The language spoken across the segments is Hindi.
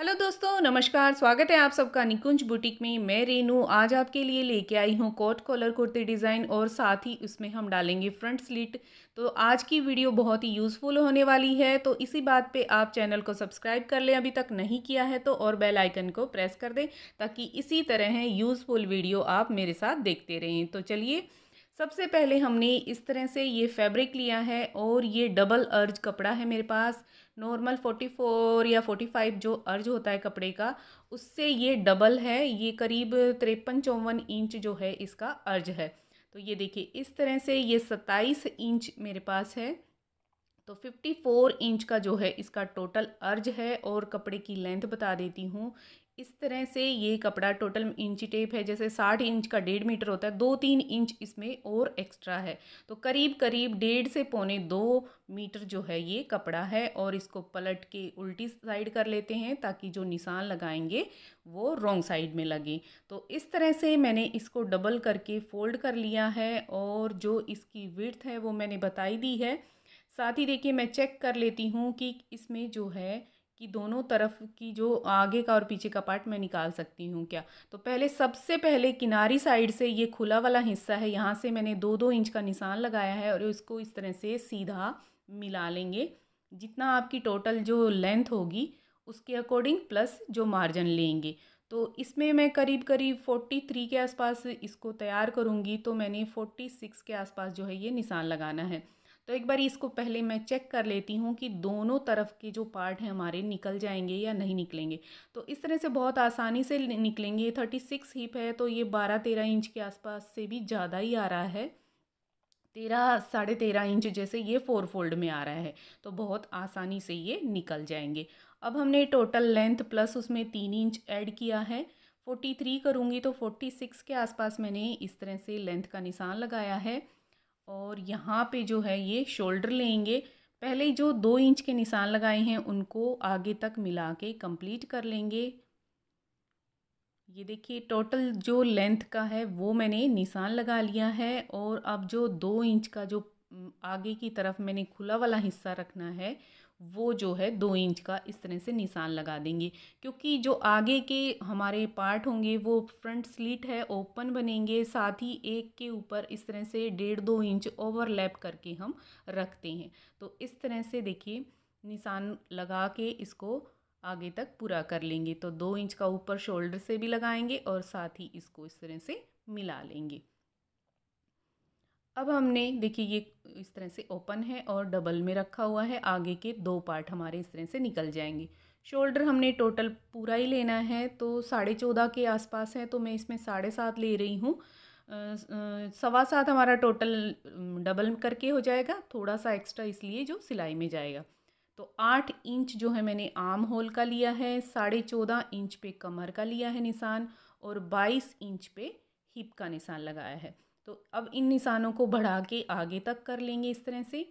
हेलो दोस्तों नमस्कार स्वागत है आप सबका निकुंज बुटीक में मैं रेनू आज आपके लिए लेके आई हूँ कोट कॉलर कुर्ती डिज़ाइन और साथ ही उसमें हम डालेंगे फ्रंट स्लिट तो आज की वीडियो बहुत ही यूज़फुल होने वाली है तो इसी बात पे आप चैनल को सब्सक्राइब कर लें अभी तक नहीं किया है तो और बेल आइकन को प्रेस कर दें ताकि इसी तरह यूज़फुल वीडियो आप मेरे साथ देखते रहें तो चलिए सबसे पहले हमने इस तरह से ये फैब्रिक लिया है और ये डबल अर्ज कपड़ा है मेरे पास नॉर्मल फोर्टी फोर या फोर्टी फाइव जो अर्ज होता है कपड़े का उससे ये डबल है ये करीब तिरपन चौवन इंच जो है इसका अर्ज है तो ये देखिए इस तरह से ये सत्ताईस इंच मेरे पास है तो 54 इंच का जो है इसका टोटल अर्ज है और कपड़े की लेंथ बता देती हूँ इस तरह से ये कपड़ा टोटल इंची टेप है जैसे साठ इंच का डेढ़ मीटर होता है दो तीन इंच इसमें और एक्स्ट्रा है तो करीब करीब डेढ़ से पौने दो मीटर जो है ये कपड़ा है और इसको पलट के उल्टी साइड कर लेते हैं ताकि जो निशान लगाएंगे वो रॉन्ग साइड में लगे तो इस तरह से मैंने इसको डबल करके फोल्ड कर लिया है और जो इसकी विर्थ है वो मैंने बताई दी है साथ ही देखिए मैं चेक कर लेती हूँ कि इसमें जो है कि दोनों तरफ की जो आगे का और पीछे का पार्ट मैं निकाल सकती हूँ क्या तो पहले सबसे पहले किनारी साइड से ये खुला वाला हिस्सा है यहाँ से मैंने दो दो इंच का निशान लगाया है और इसको इस तरह से सीधा मिला लेंगे जितना आपकी टोटल जो लेंथ होगी उसके अकॉर्डिंग प्लस जो मार्जिन लेंगे तो इसमें मैं करीब करीब फोर्टी थ्री के आसपास इसको तैयार करूँगी तो मैंने फोर्टी सिक्स के आसपास जो है ये निशान लगाना है तो एक बार इसको पहले मैं चेक कर लेती हूँ कि दोनों तरफ के जो पार्ट हैं हमारे निकल जाएंगे या नहीं निकलेंगे तो इस तरह से बहुत आसानी से निकलेंगे थर्टी सिक्स हिप है तो ये बारह तेरह इंच के आसपास से भी ज़्यादा ही आ रहा है तेरह साढ़े तेरह इंच जैसे ये फोर फोल्ड में आ रहा है तो बहुत आसानी से ये निकल जाएंगे अब हमने टोटल लेंथ प्लस उसमें तीन इंच ऐड किया है फोर्टी थ्री करूँगी तो फोर्टी सिक्स के आसपास मैंने इस तरह से लेंथ का निशान लगाया है और यहाँ पे जो है ये शोल्डर लेंगे पहले जो दो इंच के निशान लगाए हैं उनको आगे तक मिला के कम्प्लीट कर लेंगे ये देखिए टोटल जो लेंथ का है वो मैंने निशान लगा लिया है और अब जो दो इंच का जो आगे की तरफ मैंने खुला वाला हिस्सा रखना है वो जो है दो इंच का इस तरह से निशान लगा देंगे क्योंकि जो आगे के हमारे पार्ट होंगे वो फ्रंट स्लीट है ओपन बनेंगे साथ ही एक के ऊपर इस तरह से डेढ़ दो इंच ओवरलैप करके हम रखते हैं तो इस तरह से देखिए निशान लगा के इसको आगे तक पूरा कर लेंगे तो दो इंच का ऊपर शोल्डर से भी लगाएंगे और साथ ही इसको इस तरह से मिला लेंगे अब हमने देखिए ये इस तरह से ओपन है और डबल में रखा हुआ है आगे के दो पार्ट हमारे इस तरह से निकल जाएंगे शोल्डर हमने टोटल पूरा ही लेना है तो साढ़े चौदह के आसपास है तो मैं इसमें साढ़े सात ले रही हूँ सवा सात हमारा टोटल डबल करके हो जाएगा थोड़ा सा एक्स्ट्रा इसलिए जो सिलाई में जाएगा तो आठ इंच जो है मैंने आम होल का लिया है साढ़े चौदह इंच पे कमर का लिया है निशान और बाईस इंच पे हिप का निशान लगाया है तो अब इन निशानों को बढ़ा के आगे तक कर लेंगे इस तरह से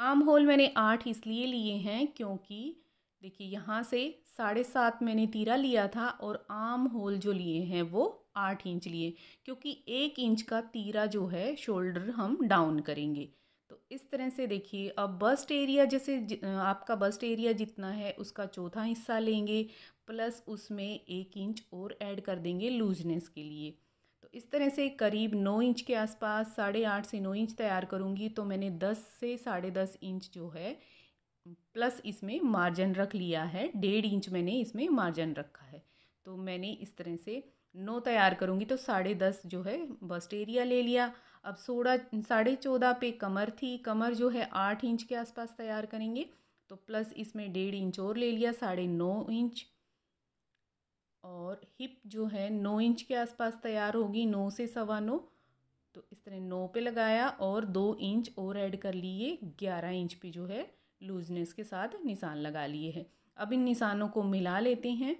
आम होल मैंने आठ इसलिए लिए हैं क्योंकि देखिए यहाँ से साढ़े सात मैंने तीरा लिया था और आम होल जो लिए हैं वो आठ इंच लिए क्योंकि एक इंच का तीरा जो है शोल्डर हम डाउन करेंगे तो इस तरह से देखिए अब बस्ट एरिया जैसे आपका बस्ट एरिया जितना है उसका चौथा हिस्सा लेंगे प्लस उसमें एक इंच और ऐड कर देंगे लूजनेस के लिए तो इस तरह से करीब नौ इंच के आसपास साढ़े आठ से नौ इंच तैयार करूँगी तो मैंने दस से साढ़े दस इंच जो है प्लस इसमें मार्जिन रख लिया है डेढ़ इंच मैंने इसमें मार्जिन रखा है तो मैंने इस तरह से नौ तैयार करूँगी तो साढ़े दस जो है बस्ट एरिया ले लिया अब सोलह साढ़े चौदह पे कमर थी कमर जो है आठ इंच के आसपास तैयार करेंगे तो प्लस इसमें डेढ़ इंच और ले लिया साढ़े नौ इंच और हिप जो है नौ इंच के आसपास तैयार होगी नौ से सवा नौ तो इस तरह नौ पे लगाया और दो इंच और ऐड कर लिए ग्यारह इंच पे जो है लूजनेस के साथ निशान लगा लिए हैं अब इन निशानों को मिला लेते हैं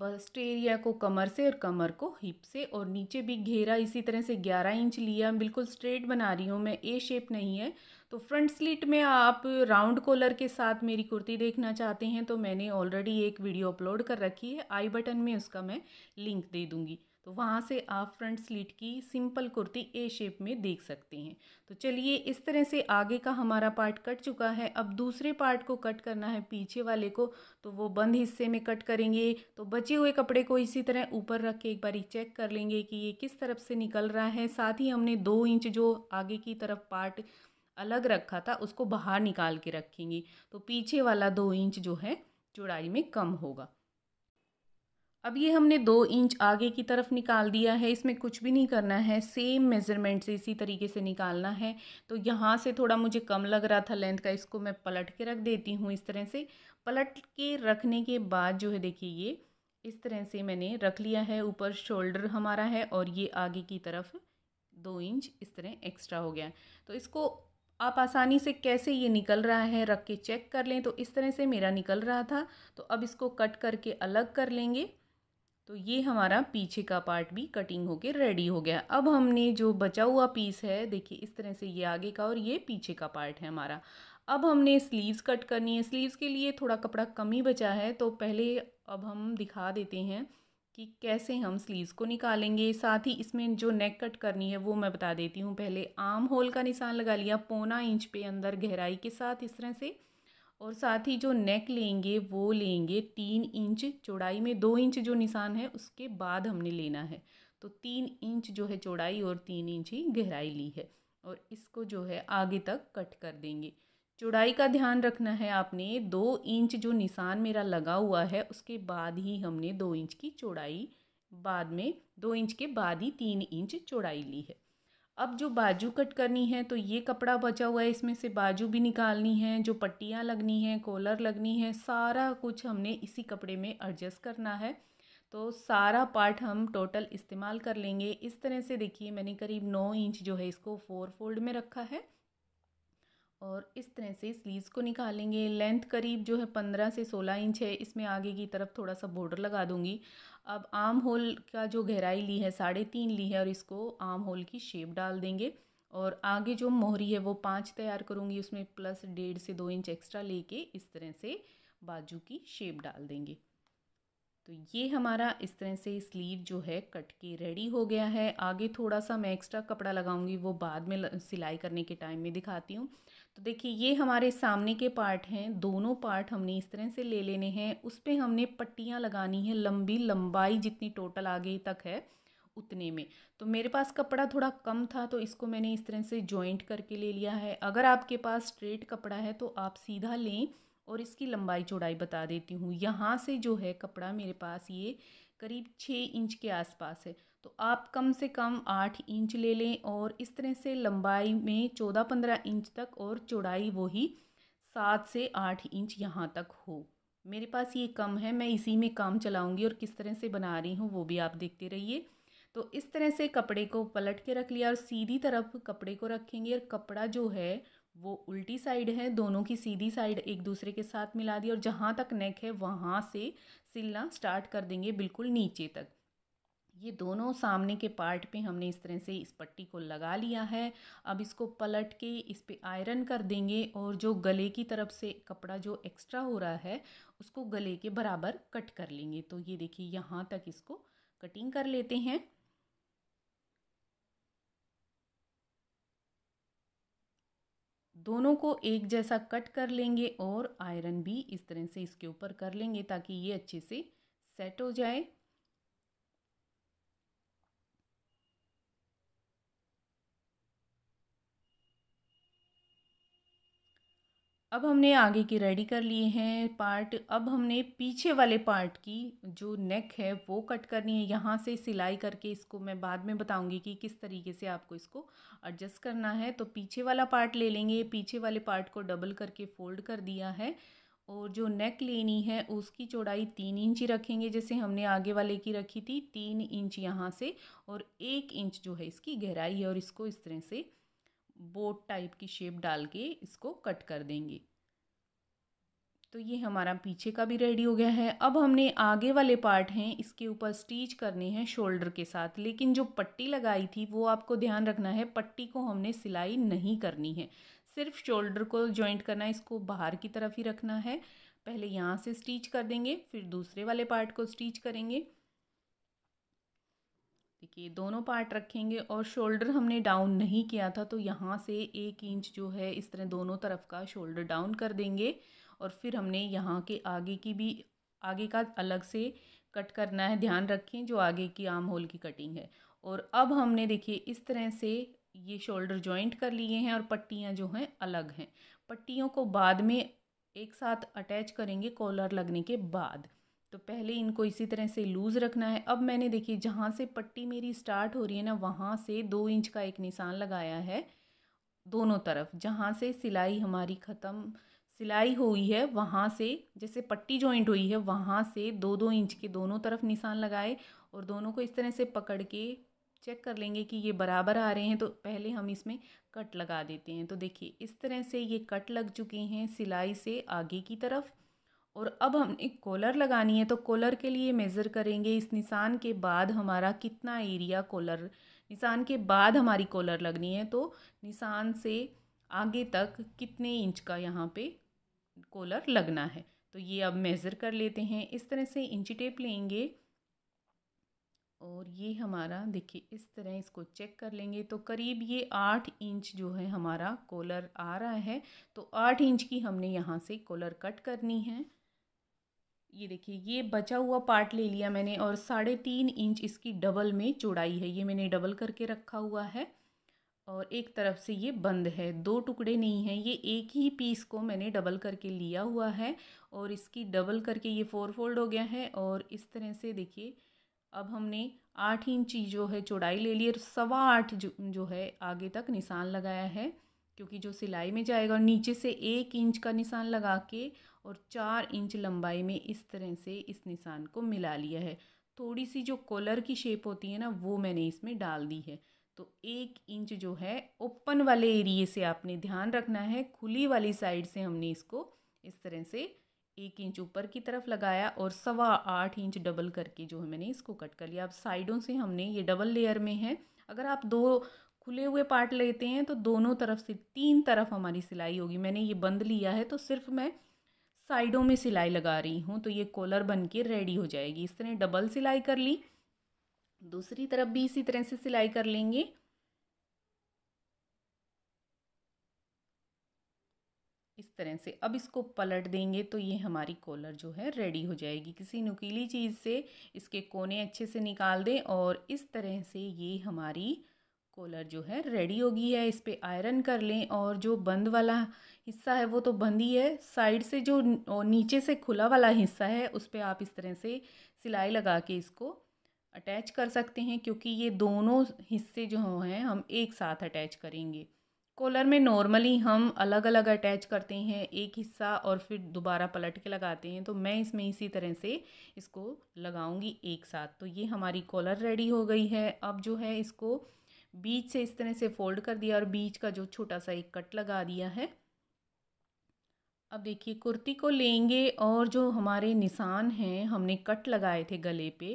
बस्ट एरिया को कमर से और कमर को हिप से और नीचे भी घेरा इसी तरह से 11 इंच लिया बिल्कुल स्ट्रेट बना रही हूँ मैं ए शेप नहीं है तो फ्रंट स्लीट में आप राउंड कॉलर के साथ मेरी कुर्ती देखना चाहते हैं तो मैंने ऑलरेडी एक वीडियो अपलोड कर रखी है आई बटन में उसका मैं लिंक दे दूँगी तो वहाँ से आप फ्रंट स्लीट की सिंपल कुर्ती ए शेप में देख सकते हैं तो चलिए इस तरह से आगे का हमारा पार्ट कट चुका है अब दूसरे पार्ट को कट करना है पीछे वाले को तो वो बंद हिस्से में कट करेंगे तो बचे हुए कपड़े को इसी तरह ऊपर रख के एक बार चेक कर लेंगे कि ये किस तरफ से निकल रहा है साथ ही हमने दो इंच जो आगे की तरफ पार्ट अलग रखा था उसको बाहर निकाल के रखेंगे तो पीछे वाला दो इंच जो है चौड़ाई में कम होगा अब ये हमने दो इंच आगे की तरफ निकाल दिया है इसमें कुछ भी नहीं करना है सेम मेज़रमेंट से इसी तरीके से निकालना है तो यहाँ से थोड़ा मुझे कम लग रहा था लेंथ का इसको मैं पलट के रख देती हूँ इस तरह से पलट के रखने के बाद जो है देखिए ये इस तरह से मैंने रख लिया है ऊपर शोल्डर हमारा है और ये आगे की तरफ दो इंच इस तरह एक्स्ट्रा हो गया तो इसको आप आसानी से कैसे ये निकल रहा है रख के चेक कर लें तो इस तरह से मेरा निकल रहा था तो अब इसको कट करके अलग कर लेंगे तो ये हमारा पीछे का पार्ट भी कटिंग होके रेडी हो गया अब हमने जो बचा हुआ पीस है देखिए इस तरह से ये आगे का और ये पीछे का पार्ट है हमारा अब हमने स्लीव्स कट करनी है स्लीव्स के लिए थोड़ा कपड़ा कम ही बचा है तो पहले अब हम दिखा देते हैं कि कैसे हम स्लीव्स को निकालेंगे साथ ही इसमें जो नेक कट करनी है वो मैं बता देती हूँ पहले आर्म होल का निशान लगा लिया पौना इंच पे अंदर गहराई के साथ इस तरह से और साथ ही जो नेक लेंगे वो लेंगे तीन इंच चौड़ाई में दो इंच जो निशान है उसके बाद हमने लेना है तो तीन इंच जो है चौड़ाई और तीन इंच ही गहराई ली है और इसको जो है आगे तक कट कर देंगे चौड़ाई का ध्यान रखना है आपने दो इंच जो निशान मेरा लगा हुआ है उसके बाद ही हमने दो इंच की चौड़ाई बाद में दो इंच के बाद ही तीन इंच चौड़ाई ली है अब जो बाजू कट करनी है तो ये कपड़ा बचा हुआ है इसमें से बाजू भी निकालनी है जो पट्टियाँ लगनी हैं कॉलर लगनी है सारा कुछ हमने इसी कपड़े में एडजस्ट करना है तो सारा पार्ट हम टोटल इस्तेमाल कर लेंगे इस तरह से देखिए मैंने करीब नौ इंच जो है इसको फोर फोल्ड में रखा है और इस तरह से स्लीव्स को निकालेंगे लेंथ करीब जो है पंद्रह से सोलह इंच है इसमें आगे की तरफ थोड़ा सा बॉर्डर लगा दूंगी अब आम होल का जो गहराई ली है साढ़े तीन ली है और इसको आम होल की शेप डाल देंगे और आगे जो मोहरी है वो पाँच तैयार करूँगी उसमें प्लस डेढ़ से दो इंच एक्स्ट्रा लेके इस तरह से बाजू की शेप डाल देंगे तो ये हमारा इस तरह से स्लीव जो है कट के रेडी हो गया है आगे थोड़ा सा मैं एक्स्ट्रा कपड़ा लगाऊंगी वो बाद में सिलाई करने के टाइम में दिखाती हूँ तो देखिए ये हमारे सामने के पार्ट हैं दोनों पार्ट हमने इस तरह से ले लेने हैं उस पर हमने पट्टियाँ लगानी है लंबी लंबाई जितनी टोटल आगे तक है उतने में तो मेरे पास कपड़ा थोड़ा कम था तो इसको मैंने इस तरह से जॉइंट करके ले लिया है अगर आपके पास स्ट्रेट कपड़ा है तो आप सीधा लें और इसकी लंबाई चौड़ाई बता देती हूँ यहाँ से जो है कपड़ा मेरे पास ये करीब छः इंच के आसपास है तो आप कम से कम आठ इंच ले लें और इस तरह से लंबाई में चौदह पंद्रह इंच तक और चौड़ाई वही सात से आठ इंच यहाँ तक हो मेरे पास ये कम है मैं इसी में काम चलाऊँगी और किस तरह से बना रही हूँ वो भी आप देखते रहिए तो इस तरह से कपड़े को पलट के रख लिया और सीधी तरफ कपड़े को रखेंगे और कपड़ा जो है वो उल्टी साइड है दोनों की सीधी साइड एक दूसरे के साथ मिला दी और जहाँ तक नेक है वहाँ से सिलना स्टार्ट कर देंगे बिल्कुल नीचे तक ये दोनों सामने के पार्ट पे हमने इस तरह से इस पट्टी को लगा लिया है अब इसको पलट के इस पर आयरन कर देंगे और जो गले की तरफ से कपड़ा जो एक्स्ट्रा हो रहा है उसको गले के बराबर कट कर लेंगे तो ये देखिए यहाँ तक इसको कटिंग कर लेते हैं दोनों को एक जैसा कट कर लेंगे और आयरन भी इस तरह से इसके ऊपर कर लेंगे ताकि ये अच्छे से सेट हो जाए अब हमने आगे की रेडी कर लिए हैं पार्ट अब हमने पीछे वाले पार्ट की जो नेक है वो कट करनी है यहाँ से सिलाई करके इसको मैं बाद में बताऊंगी कि किस तरीके से आपको इसको एडजस्ट करना है तो पीछे वाला पार्ट ले लेंगे पीछे वाले पार्ट को डबल करके फोल्ड कर दिया है और जो नेक लेनी है उसकी चौड़ाई तीन इंच रखेंगे जैसे हमने आगे वाले की रखी थी तीन इंच यहाँ से और एक इंच जो है इसकी गहराई है और इसको इस तरह से बोट टाइप की शेप डाल के इसको कट कर देंगे तो ये हमारा पीछे का भी रेडी हो गया है अब हमने आगे वाले पार्ट हैं इसके ऊपर स्टिच करने हैं शोल्डर के साथ लेकिन जो पट्टी लगाई थी वो आपको ध्यान रखना है पट्टी को हमने सिलाई नहीं करनी है सिर्फ शोल्डर को जॉइंट करना है इसको बाहर की तरफ ही रखना है पहले यहाँ से स्टिच कर देंगे फिर दूसरे वाले पार्ट को स्टिच करेंगे देखिए दोनों पार्ट रखेंगे और शोल्डर हमने डाउन नहीं किया था तो यहाँ से एक इंच जो है इस तरह दोनों तरफ का शोल्डर डाउन कर देंगे और फिर हमने यहाँ के आगे की भी आगे का अलग से कट करना है ध्यान रखें जो आगे की आम होल की कटिंग है और अब हमने देखिए इस तरह से ये शोल्डर जॉइंट कर लिए हैं और पट्टियाँ जो हैं अलग हैं पट्टियों को बाद में एक साथ अटैच करेंगे कॉलर लगने के बाद तो पहले इनको इसी तरह से लूज़ रखना है अब मैंने देखिए जहाँ से पट्टी मेरी स्टार्ट हो रही है ना वहाँ से दो इंच का एक निशान लगाया है दोनों तरफ जहाँ से सिलाई हमारी ख़त्म सिलाई हुई है वहाँ से जैसे पट्टी जॉइंट हुई है वहाँ से दो दो इंच के दोनों तरफ निशान लगाए और दोनों को इस तरह से पकड़ के चेक कर लेंगे कि ये बराबर आ रहे हैं तो पहले हम इसमें कट लगा देते हैं तो देखिए इस तरह से ये कट लग चुके हैं सिलाई से आगे की तरफ और अब हमने कॉलर लगानी है तो कॉलर के लिए मेज़र करेंगे इस निशान के बाद हमारा कितना एरिया कॉलर निशान के बाद हमारी कॉलर लगनी है तो निशान से आगे तक कितने इंच का यहाँ पे कॉलर लगना है तो ये अब मेज़र कर लेते हैं इस तरह से इंची टेप लेंगे और ये हमारा देखिए इस तरह इसको चेक कर लेंगे तो करीब ये आठ इंच जो है हमारा कॉलर आ रहा है तो आठ इंच की हमने यहाँ से कॉलर कट करनी है ये देखिए ये बचा हुआ पार्ट ले लिया मैंने और साढ़े तीन इंच इसकी डबल में चौड़ाई है ये मैंने डबल करके रखा हुआ है और एक तरफ से ये बंद है दो टुकड़े नहीं हैं ये एक ही पीस को मैंने डबल करके लिया हुआ है और इसकी डबल करके ये फोर फोल्ड हो गया है और इस तरह से देखिए अब हमने आठ इंच जो है चौड़ाई ले ली और सवा आठ जो जो है आगे तक निशान लगाया है क्योंकि जो सिलाई में जाएगा और नीचे से एक इंच का निशान लगा के और चार इंच लंबाई में इस तरह से इस निशान को मिला लिया है थोड़ी सी जो कॉलर की शेप होती है ना वो मैंने इसमें डाल दी है तो एक इंच जो है ओपन वाले एरिए से आपने ध्यान रखना है खुली वाली साइड से हमने इसको इस तरह से एक इंच ऊपर की तरफ लगाया और सवा आठ इंच डबल करके जो है मैंने इसको कट कर लिया अब साइडों से हमने ये डबल लेयर में है अगर आप दो खुले हुए पार्ट लेते हैं तो दोनों तरफ से तीन तरफ हमारी सिलाई होगी मैंने ये बंद लिया है तो सिर्फ मैं साइडों में सिलाई लगा रही हूँ तो ये कॉलर बन के रेडी हो जाएगी इस तरह डबल सिलाई कर ली दूसरी तरफ भी इसी तरह से सिलाई कर लेंगे इस तरह से अब इसको पलट देंगे तो ये हमारी कॉलर जो है रेडी हो जाएगी किसी नुकीली चीज़ से इसके कोने अच्छे से निकाल दें और इस तरह से ये हमारी कॉलर जो है रेडी हो गई है इस पर आयरन कर लें और जो बंद वाला हिस्सा है वो तो बंद ही है साइड से जो नीचे से खुला वाला हिस्सा है उस पर आप इस तरह से सिलाई लगा के इसको अटैच कर सकते हैं क्योंकि ये दोनों हिस्से जो हैं हम एक साथ अटैच करेंगे कॉलर में नॉर्मली हम अलग अलग अटैच करते हैं एक हिस्सा और फिर दोबारा पलट के लगाते हैं तो मैं इसमें इसी तरह से इसको लगाऊंगी एक साथ तो ये हमारी कॉलर रेडी हो गई है अब जो है इसको बीच से इस तरह से फोल्ड कर दिया और बीच का जो छोटा सा एक कट लगा दिया है अब देखिए कुर्ती को लेंगे और जो हमारे निशान हैं हमने कट लगाए थे गले पे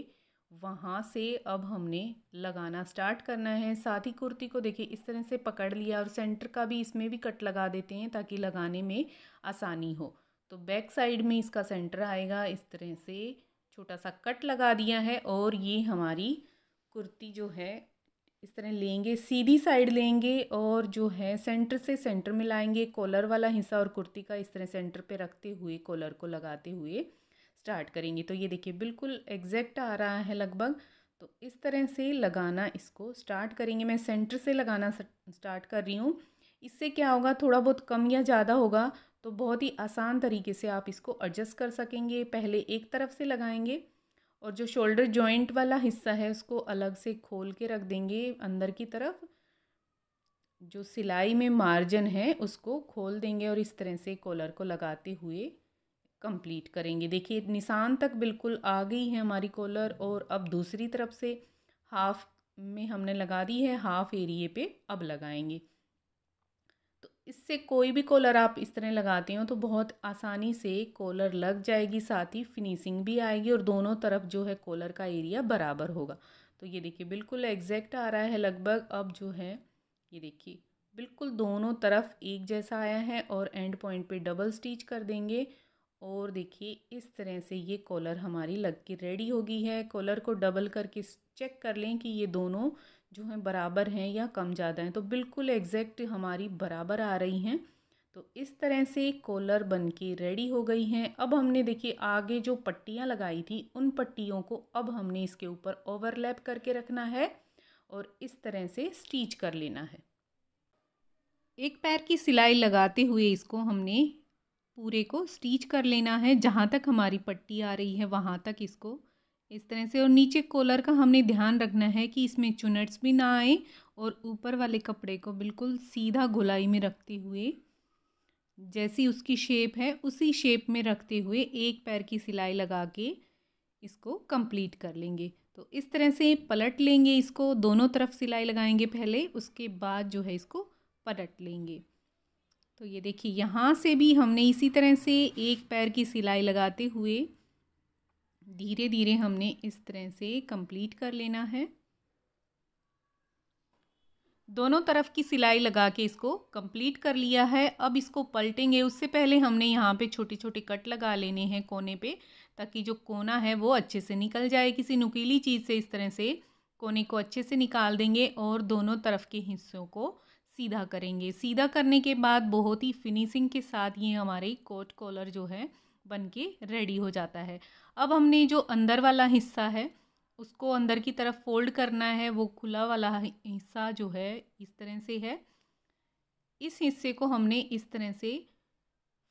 वहाँ से अब हमने लगाना स्टार्ट करना है साथ ही कुर्ती को देखिए इस तरह से पकड़ लिया और सेंटर का भी इसमें भी कट लगा देते हैं ताकि लगाने में आसानी हो तो बैक साइड में इसका सेंटर आएगा इस तरह से छोटा सा कट लगा दिया है और ये हमारी कुर्ती जो है इस तरह लेंगे सीधी साइड लेंगे और जो है सेंटर से सेंटर में लाएंगे कॉलर वाला हिस्सा और कुर्ती का इस तरह सेंटर पे रखते हुए कॉलर को लगाते हुए स्टार्ट करेंगे तो ये देखिए बिल्कुल एग्जैक्ट आ रहा है लगभग तो इस तरह से लगाना इसको स्टार्ट करेंगे मैं सेंटर से लगाना स्टार्ट कर रही हूँ इससे क्या होगा थोड़ा बहुत कम या ज़्यादा होगा तो बहुत ही आसान तरीके से आप इसको एडजस्ट कर सकेंगे पहले एक तरफ से लगाएंगे और जो शोल्डर जॉइंट वाला हिस्सा है उसको अलग से खोल के रख देंगे अंदर की तरफ जो सिलाई में मार्जिन है उसको खोल देंगे और इस तरह से कॉलर को लगाते हुए कंप्लीट करेंगे देखिए निशान तक बिल्कुल आ गई है हमारी कॉलर और अब दूसरी तरफ से हाफ में हमने लगा दी है हाफ एरिए पे अब लगाएंगे इससे कोई भी कॉलर आप इस तरह लगाते हो तो बहुत आसानी से कॉलर लग जाएगी साथ ही फिनिशिंग भी आएगी और दोनों तरफ जो है कॉलर का एरिया बराबर होगा तो ये देखिए बिल्कुल एग्जैक्ट आ रहा है लगभग अब जो है ये देखिए बिल्कुल दोनों तरफ एक जैसा आया है और एंड पॉइंट पे डबल स्टिच कर देंगे और देखिए इस तरह से ये कॉलर हमारी लग के रेडी होगी है कॉलर को डबल करके चेक कर लें कि ये दोनों जो हैं बराबर हैं या कम ज़्यादा हैं तो बिल्कुल एग्जैक्ट हमारी बराबर आ रही हैं तो इस तरह से कॉलर बन के रेडी हो गई हैं अब हमने देखिए आगे जो पट्टियाँ लगाई थी उन पट्टियों को अब हमने इसके ऊपर ओवरलैप करके रखना है और इस तरह से स्टीच कर लेना है एक पैर की सिलाई लगाते हुए इसको हमने पूरे को स्टीच कर लेना है जहाँ तक हमारी पट्टी आ रही है वहाँ तक इसको इस तरह से और नीचे कॉलर का हमने ध्यान रखना है कि इसमें चुनट्स भी ना आए और ऊपर वाले कपड़े को बिल्कुल सीधा गोलाई में रखते हुए जैसी उसकी शेप है उसी शेप में रखते हुए एक पैर की सिलाई लगा के इसको कंप्लीट कर लेंगे तो इस तरह से पलट लेंगे इसको दोनों तरफ सिलाई लगाएंगे पहले उसके बाद जो है इसको पलट लेंगे तो ये देखिए यहाँ से भी हमने इसी तरह से एक पैर की सिलाई लगाते हुए धीरे धीरे हमने इस तरह से कंप्लीट कर लेना है दोनों तरफ की सिलाई लगा के इसको कंप्लीट कर लिया है अब इसको पलटेंगे उससे पहले हमने यहाँ पे छोटे छोटे कट लगा लेने हैं कोने पे ताकि जो कोना है वो अच्छे से निकल जाए किसी नुकीली चीज़ से इस तरह से कोने को अच्छे से निकाल देंगे और दोनों तरफ के हिस्सों को सीधा करेंगे सीधा करने के बाद बहुत ही फिनिशिंग के साथ ये हमारे कोट कॉलर जो है बन के रेडी हो जाता है अब हमने जो अंदर वाला हिस्सा है उसको अंदर की तरफ फोल्ड करना है वो खुला वाला हिस्सा जो है इस तरह से है इस हिस्से को हमने इस तरह से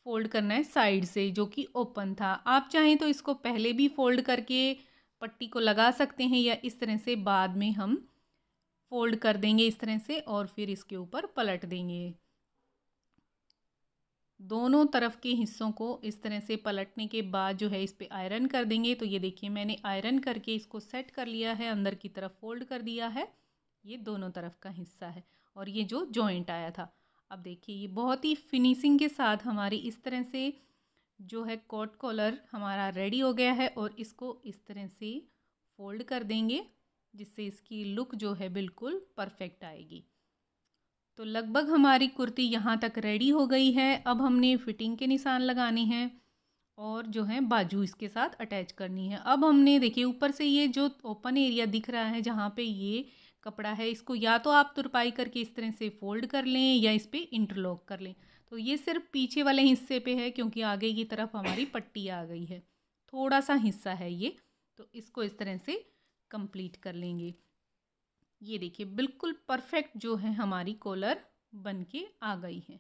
फोल्ड करना है साइड से जो कि ओपन था आप चाहें तो इसको पहले भी फोल्ड करके पट्टी को लगा सकते हैं या इस तरह से बाद में हम फोल्ड कर देंगे इस तरह से और फिर इसके ऊपर पलट देंगे दोनों तरफ के हिस्सों को इस तरह से पलटने के बाद जो है इस पर आयरन कर देंगे तो ये देखिए मैंने आयरन करके इसको सेट कर लिया है अंदर की तरफ फोल्ड कर दिया है ये दोनों तरफ का हिस्सा है और ये जो जॉइंट आया था अब देखिए ये बहुत ही फिनिशिंग के साथ हमारी इस तरह से जो है कॉट कॉलर हमारा रेडी हो गया है और इसको इस तरह से फोल्ड कर देंगे जिससे इसकी लुक जो है बिल्कुल परफेक्ट आएगी तो लगभग हमारी कुर्ती यहाँ तक रेडी हो गई है अब हमने फिटिंग के निशान लगाने हैं और जो है बाजू इसके साथ अटैच करनी है अब हमने देखिए ऊपर से ये जो ओपन एरिया दिख रहा है जहाँ पे ये कपड़ा है इसको या तो आप तुरपाई करके इस तरह से फोल्ड कर लें या इस पर इंटरलॉक कर लें तो ये सिर्फ पीछे वाले हिस्से पे है क्योंकि आगे की तरफ हमारी पट्टी आ गई है थोड़ा सा हिस्सा है ये तो इसको इस तरह से कंप्लीट कर लेंगे ये देखिए बिल्कुल परफेक्ट जो है हमारी कॉलर बन के आ गई है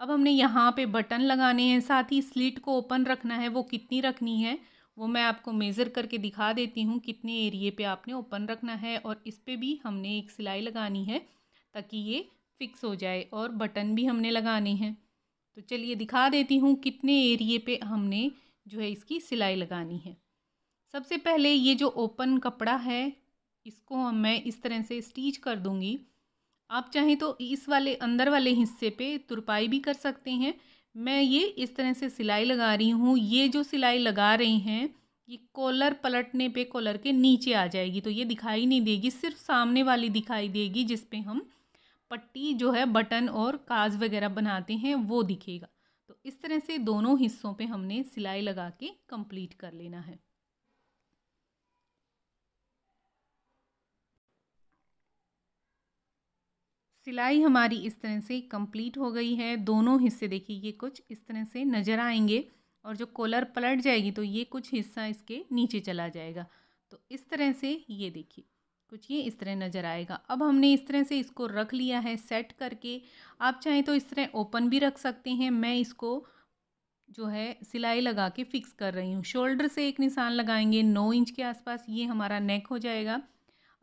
अब हमने यहाँ पे बटन लगाने हैं साथ ही स्लीट को ओपन रखना है वो कितनी रखनी है वो मैं आपको मेज़र करके दिखा देती हूँ कितने एरिए पे आपने ओपन रखना है और इस पर भी हमने एक सिलाई लगानी है ताकि ये फिक्स हो जाए और बटन भी हमने लगाने हैं तो चलिए दिखा देती हूँ कितने एरिए पे हमने जो है इसकी सिलाई लगानी है सबसे पहले ये जो ओपन कपड़ा है इसको मैं इस तरह से स्टीच कर दूँगी आप चाहें तो इस वाले अंदर वाले हिस्से पे तुरपाई भी कर सकते हैं मैं ये इस तरह से सिलाई लगा रही हूँ ये जो सिलाई लगा रही हैं ये कॉलर पलटने पे कॉलर के नीचे आ जाएगी तो ये दिखाई नहीं देगी सिर्फ सामने वाली दिखाई देगी जिस पे हम पट्टी जो है बटन और काज वगैरह बनाते हैं वो दिखेगा तो इस तरह से दोनों हिस्सों पे हमने सिलाई लगा के कंप्लीट कर लेना है सिलाई हमारी इस तरह से कंप्लीट हो गई है दोनों हिस्से देखिए ये कुछ इस तरह से नज़र आएंगे और जो कॉलर पलट जाएगी तो ये कुछ हिस्सा इसके नीचे चला जाएगा तो इस तरह से ये देखिए कुछ ये इस तरह नज़र आएगा अब हमने इस तरह से इसको रख लिया है सेट करके आप चाहें तो इस तरह ओपन भी रख सकते हैं मैं इसको जो है सिलाई लगा के फ़िक्स कर रही हूँ शोल्डर से एक निशान लगाएंगे नौ इंच के आसपास ये हमारा नेक हो जाएगा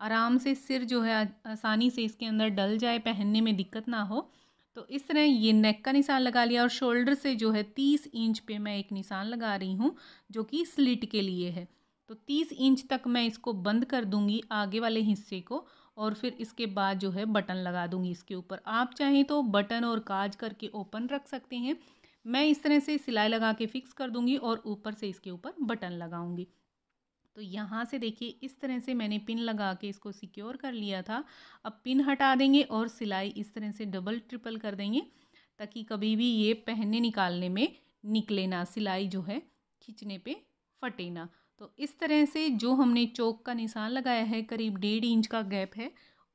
आराम से सिर जो है आसानी से इसके अंदर डल जाए पहनने में दिक्कत ना हो तो इस तरह ये नेक का निशान लगा लिया और शोल्डर से जो है तीस इंच पे मैं एक निशान लगा रही हूँ जो कि स्लिट के लिए है तो तीस इंच तक मैं इसको बंद कर दूँगी आगे वाले हिस्से को और फिर इसके बाद जो है बटन लगा दूँगी इसके ऊपर आप चाहें तो बटन और काज करके ओपन रख सकते हैं मैं इस तरह से सिलाई लगा के फ़िक्स कर दूँगी और ऊपर से इसके ऊपर बटन लगाऊँगी तो यहाँ से देखिए इस तरह से मैंने पिन लगा के इसको सिक्योर कर लिया था अब पिन हटा देंगे और सिलाई इस तरह से डबल ट्रिपल कर देंगे ताकि कभी भी ये पहनने निकालने में निकले ना सिलाई जो है खींचने पे फटे ना तो इस तरह से जो हमने चौक का निशान लगाया है करीब डेढ़ इंच का गैप है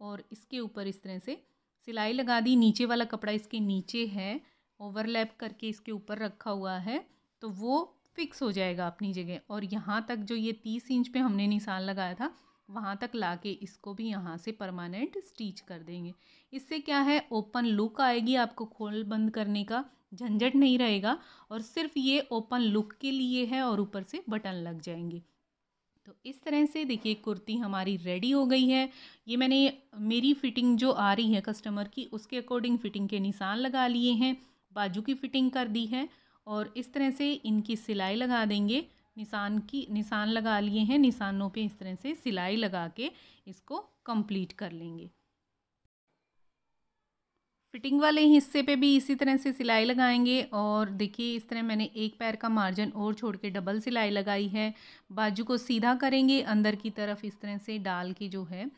और इसके ऊपर इस तरह से सिलाई लगा दी नीचे वाला कपड़ा इसके नीचे है ओवरलैप करके इसके ऊपर रखा हुआ है तो वो फिक्स हो जाएगा अपनी जगह और यहाँ तक जो ये तीस इंच पे हमने निशान लगाया था वहाँ तक ला के इसको भी यहाँ से परमानेंट स्टिच कर देंगे इससे क्या है ओपन लुक आएगी आपको खोल बंद करने का झंझट नहीं रहेगा और सिर्फ ये ओपन लुक के लिए है और ऊपर से बटन लग जाएंगे तो इस तरह से देखिए कुर्ती हमारी रेडी हो गई है ये मैंने मेरी फ़िटिंग जो आ रही है कस्टमर की उसके अकॉर्डिंग फ़िटिंग के निशान लगा लिए हैं बाजू की फ़िटिंग कर दी है और इस तरह से इनकी सिलाई लगा देंगे निशान की निशान लगा लिए हैं निशानों पे इस तरह से सिलाई लगा के इसको कंप्लीट कर लेंगे फिटिंग वाले हिस्से पे भी इसी तरह से सिलाई लगाएंगे और देखिए इस तरह मैंने एक पैर का मार्जिन और छोड़ के डबल सिलाई लगाई है बाजू को सीधा करेंगे अंदर की तरफ इस तरह से डाल के जो है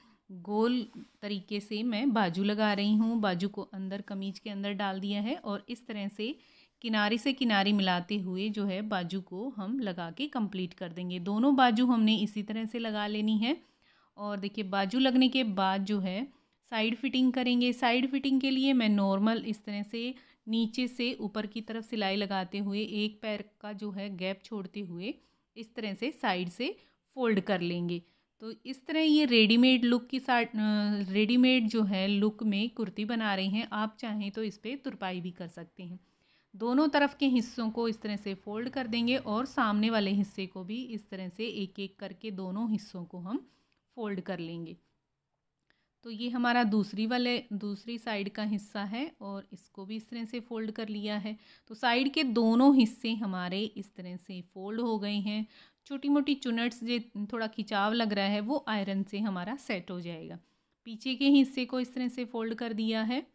गोल तरीके से मैं बाजू लगा रही हूँ बाजू को अंदर कमीज के अंदर डाल दिया है और इस तरह से किनारे से किनारे मिलाते हुए जो है बाजू को हम लगा के कंप्लीट कर देंगे दोनों बाजू हमने इसी तरह से लगा लेनी है और देखिए बाजू लगने के बाद जो है साइड फिटिंग करेंगे साइड फिटिंग के लिए मैं नॉर्मल इस तरह से नीचे से ऊपर की तरफ सिलाई लगाते हुए एक पैर का जो है गैप छोड़ते हुए इस तरह से साइड से फोल्ड कर लेंगे तो इस तरह ये रेडीमेड लुक की साइड रेडीमेड जो है लुक में कुर्ती बना रहे हैं आप चाहें तो इस पर तुरपाई भी कर सकते हैं दोनों तरफ के हिस्सों को इस तरह से फोल्ड कर देंगे और सामने वाले हिस्से को भी इस तरह से एक एक करके दोनों हिस्सों को हम फोल्ड कर लेंगे तो ये हमारा दूसरी वाले दूसरी साइड का हिस्सा है और इसको भी इस तरह से फोल्ड कर लिया है तो साइड के दोनों हिस्से हमारे इस तरह से फोल्ड हो गए हैं छोटी मोटी चुनट्स जो थोड़ा खिंचाव लग रहा है वो आयरन से हमारा सेट हो जाएगा पीछे के हिस्से को इस तरह से फोल्ड कर दिया है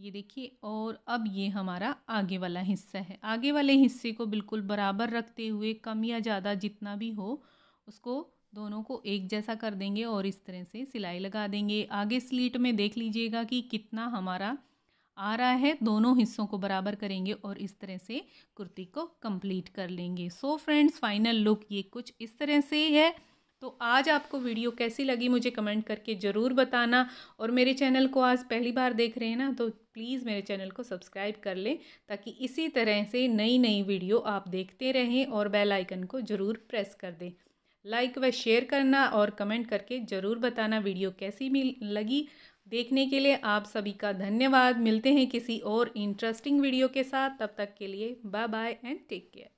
ये देखिए और अब ये हमारा आगे वाला हिस्सा है आगे वाले हिस्से को बिल्कुल बराबर रखते हुए कम या ज़्यादा जितना भी हो उसको दोनों को एक जैसा कर देंगे और इस तरह से सिलाई लगा देंगे आगे स्लीट में देख लीजिएगा कि कितना हमारा आ रहा है दोनों हिस्सों को बराबर करेंगे और इस तरह से कुर्ती को कंप्लीट कर लेंगे सो फ्रेंड्स फाइनल लुक ये कुछ इस तरह से है तो आज आपको वीडियो कैसी लगी मुझे कमेंट करके ज़रूर बताना और मेरे चैनल को आज पहली बार देख रहे हैं ना तो प्लीज़ मेरे चैनल को सब्सक्राइब कर लें ताकि इसी तरह से नई नई वीडियो आप देखते रहें और बेल आइकन को ज़रूर प्रेस कर दें लाइक व शेयर करना और कमेंट करके ज़रूर बताना वीडियो कैसी लगी देखने के लिए आप सभी का धन्यवाद मिलते हैं किसी और इंटरेस्टिंग वीडियो के साथ तब तक के लिए bye bye and take care